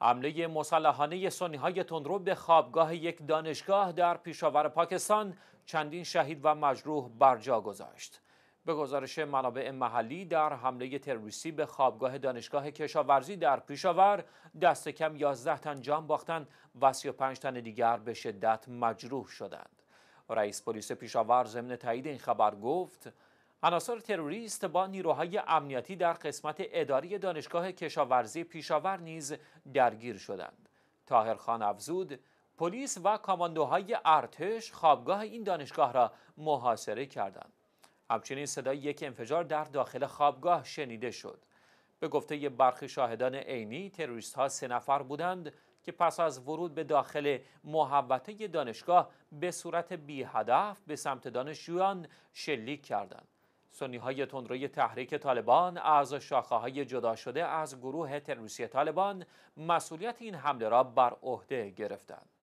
حمله مسلحانه سنی های تندرو به خوابگاه یک دانشگاه در پیشاور پاکستان چندین شهید و مجروح برجا گذاشت. به گزارش منابع محلی در حمله تروریستی به خوابگاه دانشگاه کشاورزی در پیشاور دست کم 11 تن جان باختند و 35 تن دیگر به شدت مجروح شدند. رئیس پلیس پیشاور ضمن تایید این خبر گفت عناصر تروریست با نیروهای امنیتی در قسمت اداری دانشگاه کشاورزی پیشاور نیز درگیر شدند تاهر خان افزود پلیس و کاماندوهای ارتش خوابگاه این دانشگاه را محاصره کردند همچنین صدای یک انفجار در داخل خوابگاه شنیده شد به گفته برخی شاهدان عینی تروریست ها سه نفر بودند که پس از ورود به داخل محوطه دانشگاه به صورت بی به سمت دانشجویان شلیک کردند سنی های تندروی تحریک طالبان از شاخه های جدا شده از گروه تروریستی طالبان مسئولیت این حمله را بر عهده گرفتند.